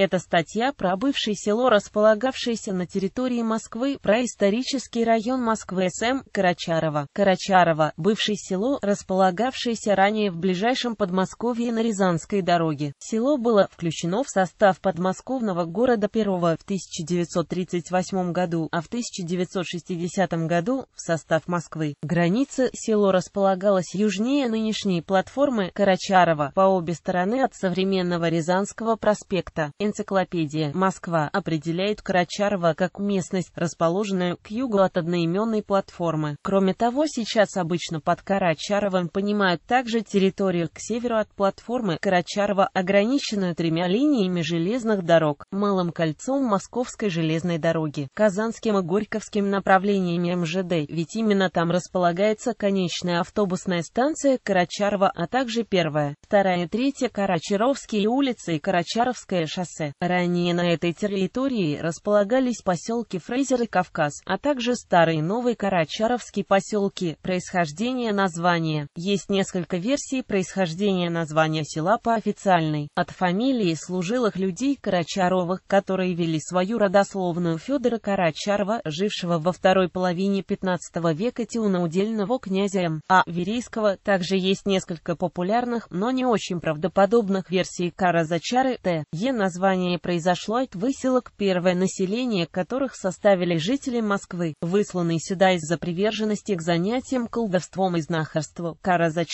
Эта статья про бывшее село, располагавшееся на территории Москвы, про исторический район Москвы СМ Карачарова. Карачарова – бывшее село, располагавшееся ранее в ближайшем Подмосковье на Рязанской дороге. Село было включено в состав подмосковного города Перова в 1938 году, а в 1960 году – в состав Москвы. Граница село располагалась южнее нынешней платформы Карачарова по обе стороны от современного Рязанского проспекта энциклопедия «Москва» определяет Карачарова как местность, расположенную к югу от одноименной платформы. Кроме того, сейчас обычно под Карачаровым понимают также территорию к северу от платформы Карачарова, ограниченную тремя линиями железных дорог, Малым кольцом Московской железной дороги, Казанским и Горьковским направлениями МЖД, ведь именно там располагается конечная автобусная станция Карачарова, а также первая, вторая и третья Карачаровские улицы и Карачаровское шоссе. Кавказе. Ранее на этой территории располагались поселки Фрейзер и Кавказ, а также старый и новый Карачаровский поселки. Происхождение названия. Есть несколько версий происхождения названия села по официальной. От фамилии служилых людей Карачаровых, которые вели свою родословную Федора Карачарова, жившего во второй половине 15 века Тиунаудельного князя М. А. Верейского. Также есть несколько популярных, но не очень правдоподобных версий Каразачары Т. Е. названия образования произошло от выселок, первое население которых составили жители Москвы, высланные сюда из-за приверженности к занятиям колдовством и знахарству. Кара за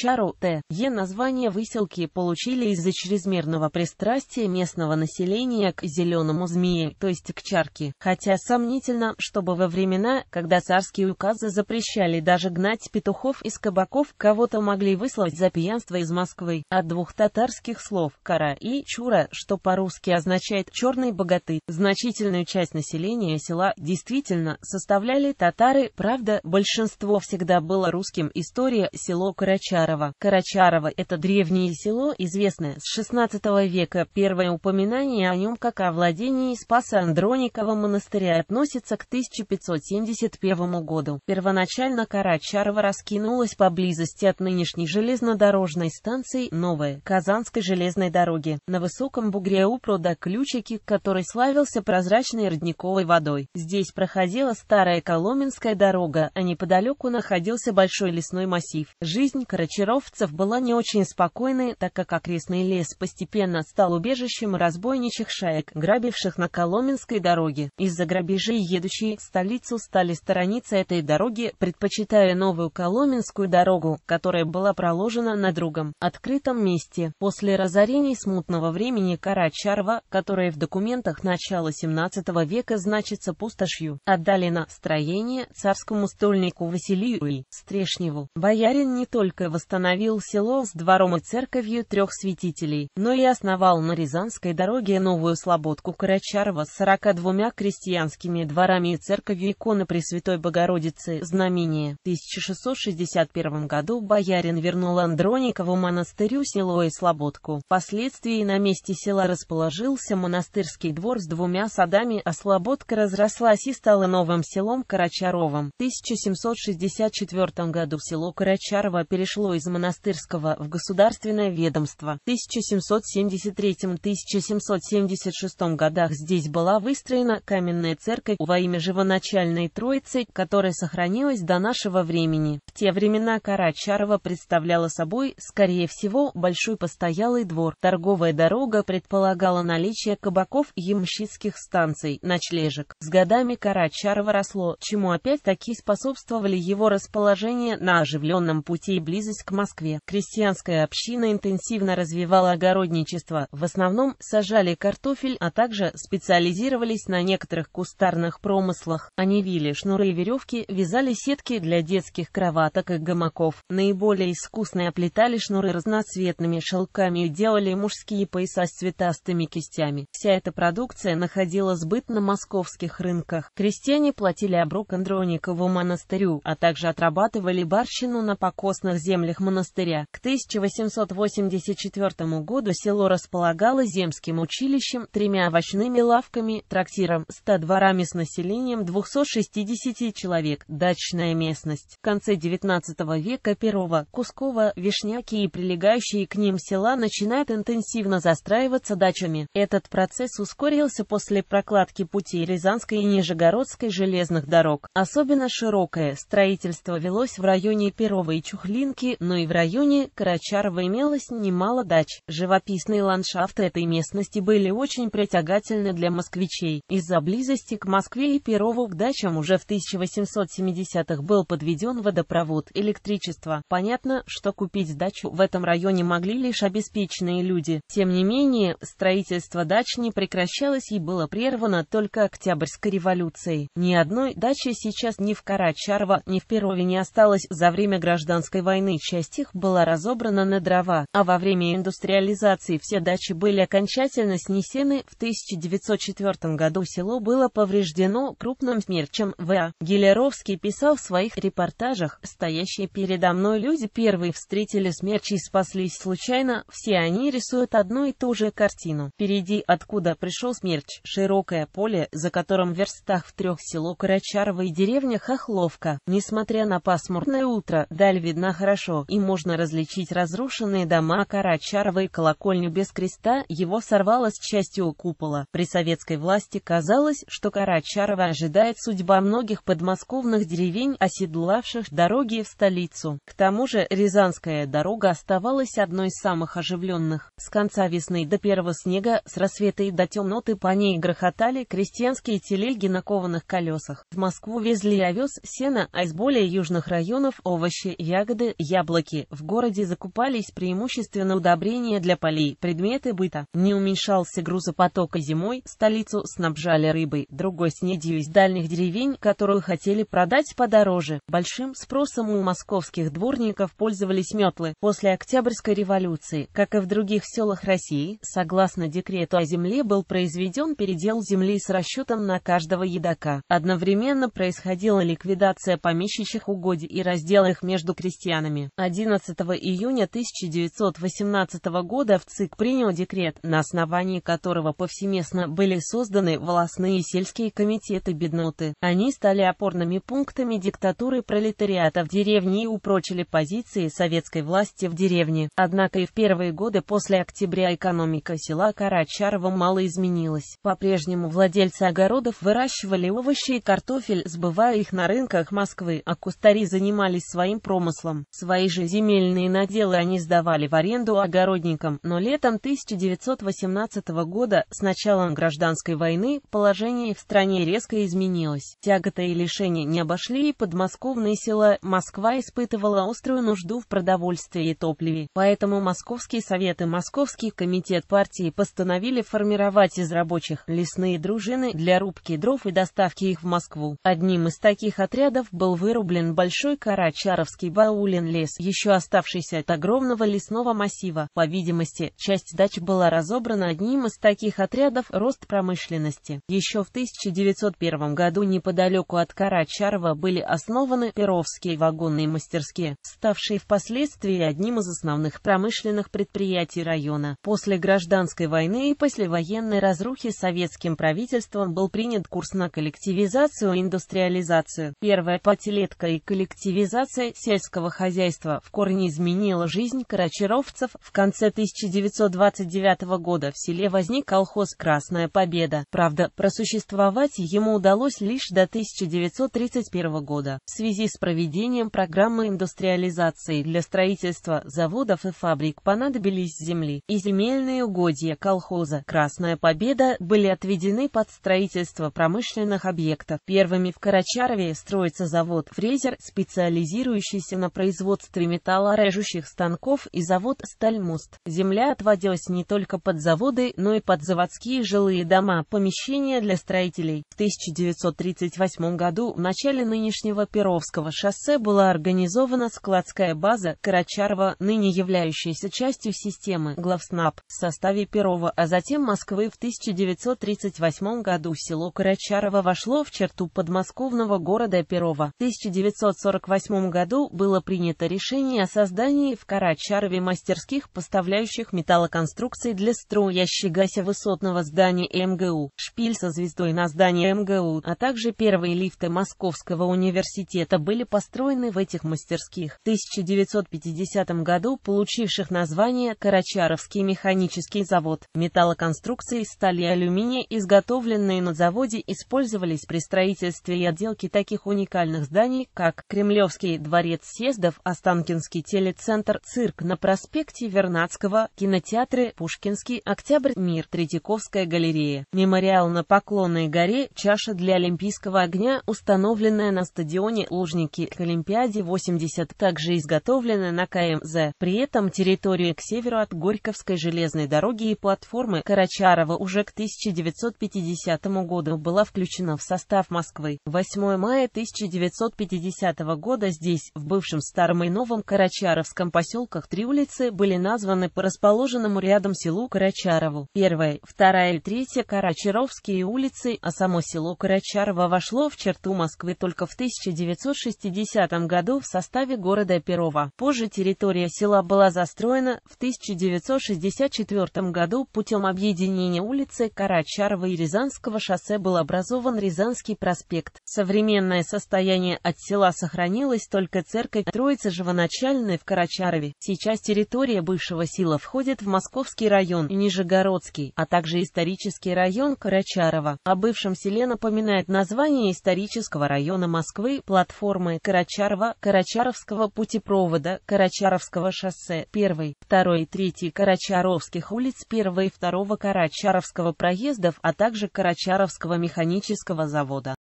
Т. Е. Название выселки получили из-за чрезмерного пристрастия местного населения к зеленому змею, то есть к чарке. Хотя сомнительно, чтобы во времена, когда царские указы запрещали даже гнать петухов из кабаков, кого-то могли выслать за пьянство из Москвы. От двух татарских слов «кара» и «чура», что по-русски означает означает «черные богатырь. Значительную часть населения села действительно составляли татары, правда, большинство всегда было русским. История село Карачарова. Карачарова – это древнее село, известное с XVI века. Первое упоминание о нем как о владении Спаса Андроникова монастыря относится к 1571 году. Первоначально Карачарова раскинулась поблизости от нынешней железнодорожной станции Новая Казанской железной дороги на высоком бугре у пруда города Ключики, который славился прозрачной родниковой водой. Здесь проходила старая Коломенская дорога, а неподалеку находился большой лесной массив. Жизнь карачаровцев была не очень спокойной, так как окрестный лес постепенно стал убежищем разбойничьих шаек, грабивших на Коломенской дороге. Из-за грабежей едущие в столицу стали сторониться этой дороги, предпочитая новую Коломенскую дорогу, которая была проложена на другом, открытом месте. После разорений смутного времени Карачарва слово, которое в документах начала XVII века значится пустошью, отдали на строение царскому стольнику Василию и Стрешневу. Боярин не только восстановил село с двором и церковью трех святителей, но и основал на Рязанской дороге новую слободку Карачарова с 42 крестьянскими дворами и церковью иконы Пресвятой Богородицы Знамение. В 1661 году боярин вернул Андроникову монастырю село и слободку. Впоследствии на месте села расположил сложился монастырский двор с двумя садами, а Слободка разрослась и стала новым селом Карачаровым. В 1764 году село Карачарово перешло из монастырского в государственное ведомство. В 1773-1776 годах здесь была выстроена каменная церковь во имя живоначальной Троицы, которая сохранилась до нашего времени. В те времена Карачарова представляла собой, скорее всего, большой постоялый двор. Торговая дорога предполагала на наличие кабаков и ямщицких станций, ночлежек. С годами Карачарова росло, чему опять-таки способствовали его расположение на оживленном пути и близость к Москве. Крестьянская община интенсивно развивала огородничество, в основном сажали картофель, а также специализировались на некоторых кустарных промыслах. Они вили шнуры и веревки, вязали сетки для детских кроваток и гамаков. Наиболее искусно оплетали шнуры разноцветными шелками и делали мужские пояса с цветастыми кистями частями. Вся эта продукция находила сбыт на московских рынках. Крестьяне платили оброк Андроникову монастырю, а также отрабатывали барщину на покосных землях монастыря. К 1884 году село располагало земским училищем, тремя овощными лавками, трактиром, 100 дворами с населением 260 человек, дачная местность. В конце XIX века Перова, Кускова, Вишняки и прилегающие к ним села начинают интенсивно застраиваться дачами. Этот процесс ускорился после прокладки путей Рязанской и Нижегородской железных дорог. Особенно широкое строительство велось в районе Перова и Чухлинки, но и в районе Карачарова имелось немало дач. Живописные ландшафты этой местности были очень притягательны для москвичей. Из-за близости к Москве и Перову к дачам уже в 1870-х был подведен водопровод, электричество. Понятно, что купить дачу в этом районе могли лишь обеспеченные люди. Тем не менее, строительство строительство дач не прекращалось и было прервано только Октябрьской революцией. Ни одной дачи сейчас ни в Карачарва, ни в Перове не осталось. За время гражданской войны часть их была разобрана на дрова, а во время индустриализации все дачи были окончательно снесены. В 1904 году село было повреждено крупным смерчем В.А. Гелеровский писал в своих репортажах «Стоящие передо мной люди первые встретили смерч и спаслись случайно, все они рисуют одну и ту же картину. Впереди, откуда пришел смерч, широкое поле, за которым в верстах в трех село Карачарова и деревня Хохловка. Несмотря на пасмурное утро, даль видна хорошо, и можно различить разрушенные дома Карачарова и колокольню без креста, его сорвало с частью купола. При советской власти казалось, что Карачарова ожидает судьба многих подмосковных деревень, оседлавших дороги в столицу. К тому же Рязанская дорога оставалась одной из самых оживленных. С конца весны до первого снега с рассвета и до темноты по ней грохотали крестьянские телеги на кованых колесах. В Москву везли овес, сено, а из более южных районов овощи, ягоды, яблоки. В городе закупались преимущественно удобрения для полей, предметы быта. Не уменьшался грузопоток и зимой, столицу снабжали рыбой, другой снедью из дальних деревень, которую хотели продать подороже. Большим спросом у московских дворников пользовались метлы. После Октябрьской революции, как и в других селах России, согласно диктатуре, декрету о земле был произведен передел земли с расчетом на каждого едока. Одновременно происходила ликвидация помещичьих угодий и раздел их между крестьянами. 11 июня 1918 года в ЦИК принял декрет, на основании которого повсеместно были созданы волосные сельские комитеты бедноты. Они стали опорными пунктами диктатуры пролетариата в деревне и упрочили позиции советской власти в деревне. Однако и в первые годы после октября экономика села Кара Карачарова мало изменилось. По-прежнему владельцы огородов выращивали овощи и картофель, сбывая их на рынках Москвы, а кустари занимались своим промыслом. Свои же земельные наделы они сдавали в аренду огородникам, но летом 1918 года, с началом гражданской войны, положение в стране резко изменилось. Тяготы и лишения не обошли и подмосковные села. Москва испытывала острую нужду в продовольствии и топливе, поэтому Московский совет и Московский комитет партии постановили постановили формировать из рабочих лесные дружины для рубки дров и доставки их в Москву. Одним из таких отрядов был вырублен большой карачаровский баулин лес, еще оставшийся от огромного лесного массива. По видимости, часть дач была разобрана одним из таких отрядов «Рост промышленности». Еще в 1901 году неподалеку от Карачарова были основаны Перовские вагонные мастерские, ставшие впоследствии одним из основных промышленных предприятий района. После гражданской войны войны и послевоенной разрухи советским правительством был принят курс на коллективизацию и индустриализацию. Первая пятилетка и коллективизация сельского хозяйства в корне изменила жизнь карачаровцев. В конце 1929 года в селе возник колхоз «Красная Победа». Правда, просуществовать ему удалось лишь до 1931 года. В связи с проведением программы индустриализации для строительства заводов и фабрик понадобились земли и земельные угодья колхоза колхоза «Красная Победа» были отведены под строительство промышленных объектов. Первыми в Карачарове строится завод «Фрезер», специализирующийся на производстве металлорежущих станков и завод Стальмуст. Земля отводилась не только под заводы, но и под заводские жилые дома, помещения для строителей. В 1938 году в начале нынешнего Перовского шоссе была организована складская база Карачарова, ныне являющаяся частью системы главснаб в составе Перова а затем Москвы в 1938 году село Карачарово вошло в черту подмосковного города Перова. В 1948 году было принято решение о создании в Карачарове мастерских, поставляющих металлоконструкции для строящегося высотного здания МГУ, шпиль со звездой на здании МГУ, а также первые лифты Московского университета были построены в этих мастерских. В 1950 году получивших название «Карачаровский механический завод». Металлоконструкции стали и алюминия, изготовленные на заводе, использовались при строительстве и отделке таких уникальных зданий, как Кремлевский дворец съездов, Останкинский телецентр, цирк на проспекте Вернадского, кинотеатры, Пушкинский, Октябрь, Мир, Третьяковская галерея, мемориал на Поклонной горе, чаша для Олимпийского огня, установленная на стадионе Лужники к Олимпиаде 80, также изготовленная на КМЗ. При этом территория к северу от Горьковской железной дороги и платформы реформы Карачарова уже к 1950 году была включена в состав Москвы. 8 мая 1950 года здесь, в бывшем Старом и Новом Карачаровском поселках, три улицы были названы по расположенному рядом селу Карачарову. Первая, вторая и третья Карачаровские улицы, а само село Карачарово вошло в черту Москвы только в 1960 году в составе города Перова. Позже территория села была застроена в 1964 году путем объединения улицы Карачарова и Рязанского шоссе был образован Рязанский проспект. Современное состояние от села сохранилось только церковь Троицы Живоначальной в Карачарове. Сейчас территория бывшего села входит в Московский район Нижегородский, а также исторический район Карачарова. О бывшем селе напоминает название исторического района Москвы, платформы Карачарова, Карачаровского путепровода, Карачаровского шоссе, 1, 2 и 3 Карачаровских улиц, 1 и второго Карачаровского проездов, а также Карачаровского механического завода.